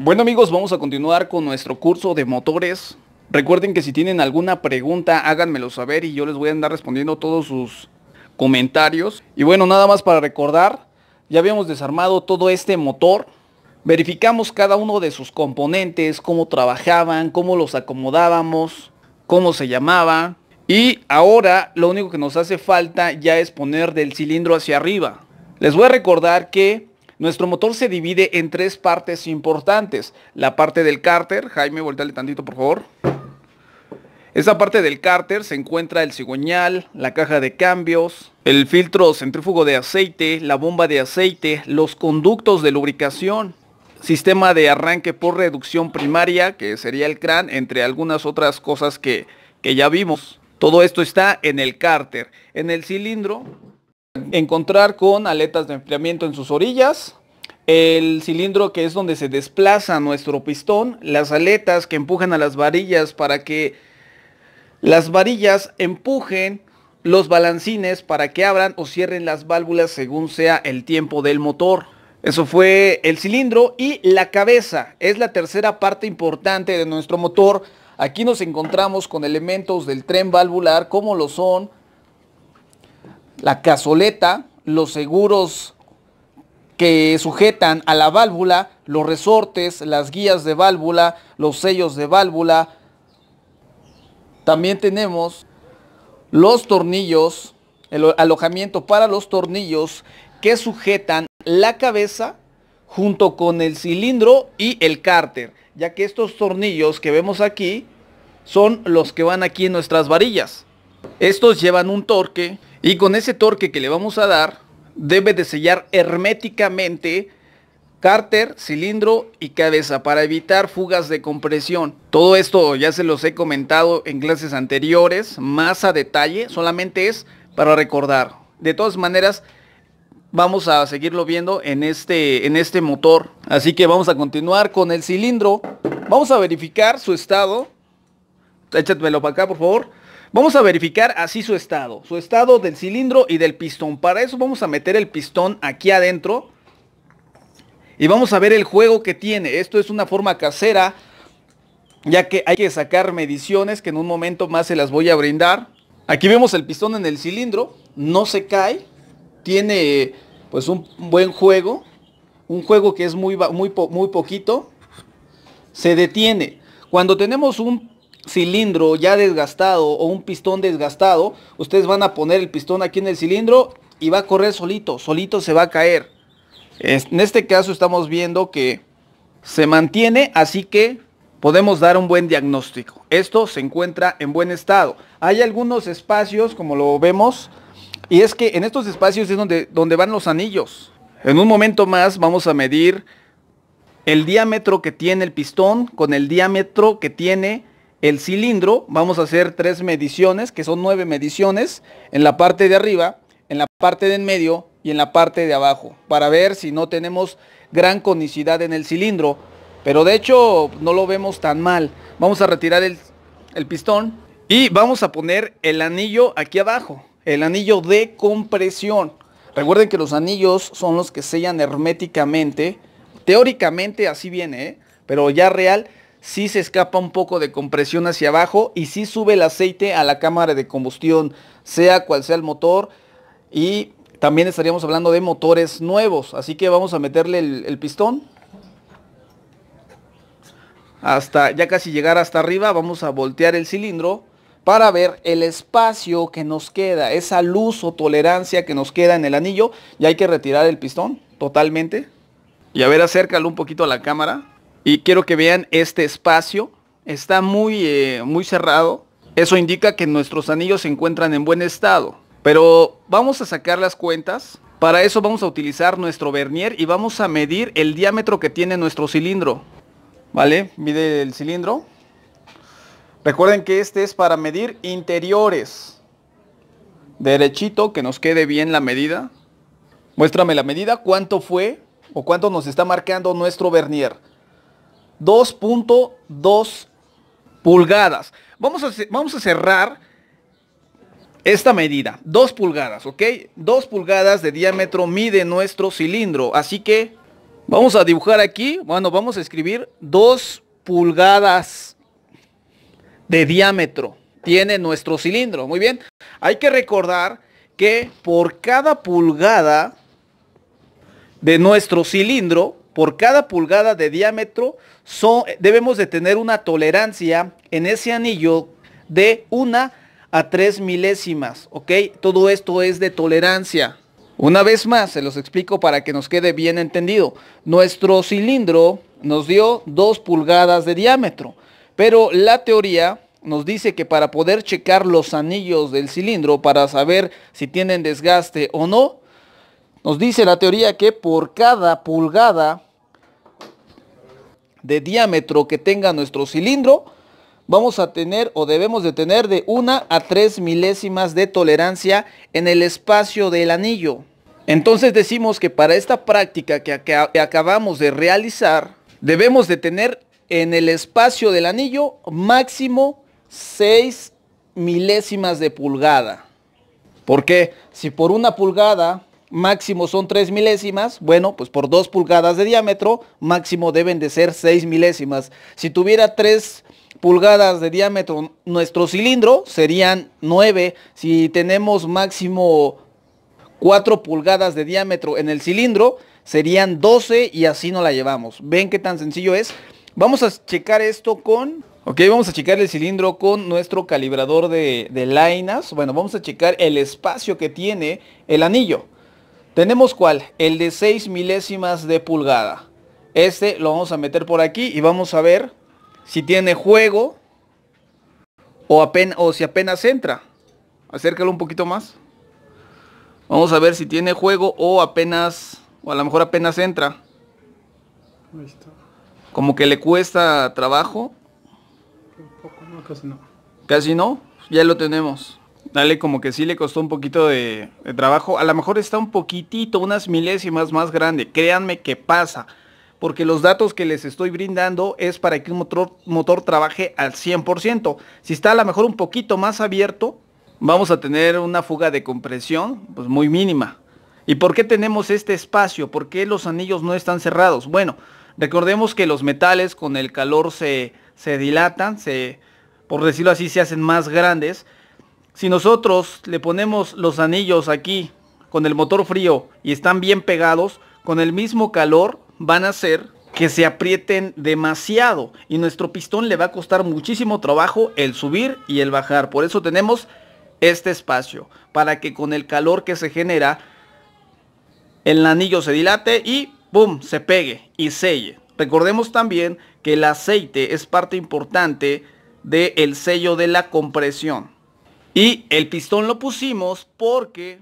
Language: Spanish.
Bueno amigos, vamos a continuar con nuestro curso de motores. Recuerden que si tienen alguna pregunta, háganmelo saber y yo les voy a andar respondiendo todos sus comentarios. Y bueno, nada más para recordar, ya habíamos desarmado todo este motor. Verificamos cada uno de sus componentes, cómo trabajaban, cómo los acomodábamos, cómo se llamaba. Y ahora lo único que nos hace falta ya es poner del cilindro hacia arriba. Les voy a recordar que nuestro motor se divide en tres partes importantes. La parte del cárter, Jaime, volteale tantito por favor. Esa parte del cárter se encuentra el cigüeñal, la caja de cambios, el filtro centrífugo de aceite, la bomba de aceite, los conductos de lubricación, sistema de arranque por reducción primaria, que sería el crán, entre algunas otras cosas que, que ya vimos. Todo esto está en el cárter. En el cilindro encontrar con aletas de enfriamiento en sus orillas, el cilindro que es donde se desplaza nuestro pistón, las aletas que empujan a las varillas para que las varillas empujen los balancines para que abran o cierren las válvulas según sea el tiempo del motor. Eso fue el cilindro y la cabeza es la tercera parte importante de nuestro motor. Aquí nos encontramos con elementos del tren valvular como lo son la cazoleta, los seguros que sujetan a la válvula, los resortes, las guías de válvula, los sellos de válvula. También tenemos los tornillos, el alojamiento para los tornillos que sujetan la cabeza junto con el cilindro y el cárter, ya que estos tornillos que vemos aquí son los que van aquí en nuestras varillas. Estos llevan un torque y con ese torque que le vamos a dar, debe de sellar herméticamente cárter, cilindro y cabeza para evitar fugas de compresión. Todo esto ya se los he comentado en clases anteriores, más a detalle, solamente es para recordar. De todas maneras, vamos a seguirlo viendo en este, en este motor. Así que vamos a continuar con el cilindro. Vamos a verificar su estado. Échatmelo para acá, por favor. Vamos a verificar así su estado, su estado del cilindro y del pistón. Para eso vamos a meter el pistón aquí adentro y vamos a ver el juego que tiene. Esto es una forma casera, ya que hay que sacar mediciones que en un momento más se las voy a brindar. Aquí vemos el pistón en el cilindro, no se cae, tiene pues un buen juego, un juego que es muy, muy, muy poquito. Se detiene. Cuando tenemos un cilindro ya desgastado o un pistón desgastado, ustedes van a poner el pistón aquí en el cilindro y va a correr solito, solito se va a caer. En este caso estamos viendo que se mantiene, así que podemos dar un buen diagnóstico. Esto se encuentra en buen estado. Hay algunos espacios, como lo vemos, y es que en estos espacios es donde, donde van los anillos. En un momento más vamos a medir el diámetro que tiene el pistón con el diámetro que tiene el cilindro, vamos a hacer tres mediciones, que son nueve mediciones, en la parte de arriba, en la parte de en medio y en la parte de abajo, para ver si no tenemos gran conicidad en el cilindro, pero de hecho no lo vemos tan mal. Vamos a retirar el, pistón y vamos a poner el anillo aquí abajo, el anillo de compresión. Recuerden que los anillos son los que sellan herméticamente, teóricamente así viene, ¿eh? pero ya real si se escapa un poco de compresión hacia abajo y si sube el aceite a la cámara de combustión, sea cual sea el motor. Y también estaríamos hablando de motores nuevos, así que vamos a meterle el, el pistón. Hasta ya casi llegar hasta arriba, vamos a voltear el cilindro para ver el espacio que nos queda, esa luz o tolerancia que nos queda en el anillo. Y hay que retirar el pistón totalmente. Y a ver, acércalo un poquito a la cámara. Y quiero que vean este espacio. Está muy, eh, muy cerrado. Eso indica que nuestros anillos se encuentran en buen estado. Pero vamos a sacar las cuentas. Para eso vamos a utilizar nuestro vernier y vamos a medir el diámetro que tiene nuestro cilindro. ¿Vale? Mide el cilindro. Recuerden que este es para medir interiores. Derechito, que nos quede bien la medida. Muéstrame la medida, cuánto fue o cuánto nos está marcando nuestro vernier. 2.2 pulgadas. Vamos a, vamos a cerrar esta medida. 2 pulgadas, ¿ok? 2 pulgadas de diámetro mide nuestro cilindro. Así que vamos a dibujar aquí. Bueno, vamos a escribir 2 pulgadas de diámetro tiene nuestro cilindro. Muy bien. Hay que recordar que por cada pulgada de nuestro cilindro por cada pulgada de diámetro debemos de tener una tolerancia en ese anillo de 1 a 3 milésimas, ¿ok? Todo esto es de tolerancia. Una vez más, se los explico para que nos quede bien entendido. Nuestro cilindro nos dio 2 pulgadas de diámetro, pero la teoría nos dice que para poder checar los anillos del cilindro, para saber si tienen desgaste o no, nos dice la teoría que por cada pulgada de diámetro que tenga nuestro cilindro, vamos a tener o debemos de tener de una a tres milésimas de tolerancia en el espacio del anillo. Entonces decimos que para esta práctica que, acabamos de realizar, debemos de tener en el espacio del anillo máximo 6 milésimas de pulgada. porque Si por una pulgada máximo son 3 milésimas, bueno, pues por 2 pulgadas de diámetro, máximo deben de ser 6 milésimas. Si tuviera 3 pulgadas de diámetro nuestro cilindro, serían 9. Si tenemos máximo 4 pulgadas de diámetro en el cilindro, serían 12 y así no la llevamos. ¿Ven qué tan sencillo es? Vamos a checar esto con... Ok, vamos a checar el cilindro con nuestro calibrador de, de lainas. Bueno, vamos a checar el espacio que tiene el anillo. Tenemos cuál? El de 6 milésimas de pulgada. Este lo vamos a meter por aquí y vamos a ver si tiene juego o, si apenas entra. Acércalo un poquito más. Vamos a ver si tiene juego o apenas, o a lo mejor apenas entra. Como que le cuesta trabajo. Un poco, casi no. Casi no, ya lo tenemos. Dale, como que sí le costó un poquito de, trabajo. A lo mejor está un poquitito, unas milésimas más grande. Créanme que pasa. Porque los datos que les estoy brindando es para que un motor, motor trabaje al 100%. Si está a lo mejor un poquito más abierto, vamos a tener una fuga de compresión pues muy mínima. ¿Y por qué tenemos este espacio? ¿Por qué los anillos no están cerrados? Bueno, recordemos que los metales con el calor se, se dilatan, se, por decirlo así, se hacen más grandes si nosotros le ponemos los anillos aquí con el motor frío y están bien pegados, con el mismo calor van a hacer que se aprieten demasiado y nuestro pistón le va a costar muchísimo trabajo el subir y el bajar. Por eso tenemos este espacio para que con el calor que se genera el anillo se dilate y ¡pum! se pegue y selle. Recordemos también que el aceite es parte importante del el sello de la compresión. Y el pistón lo pusimos porque